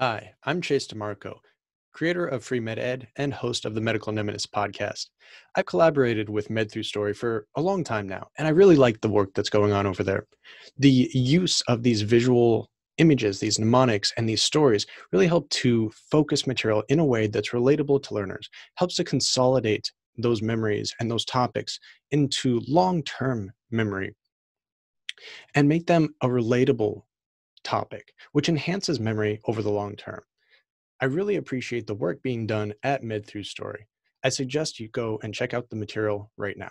Hi, I'm Chase DeMarco, creator of Free Med Ed and host of the Medical Nemesis podcast. I've collaborated with Med Through Story for a long time now, and I really like the work that's going on over there. The use of these visual images, these mnemonics, and these stories really help to focus material in a way that's relatable to learners, helps to consolidate those memories and those topics into long term memory and make them a relatable topic, which enhances memory over the long term. I really appreciate the work being done at Mid Through Story. I suggest you go and check out the material right now.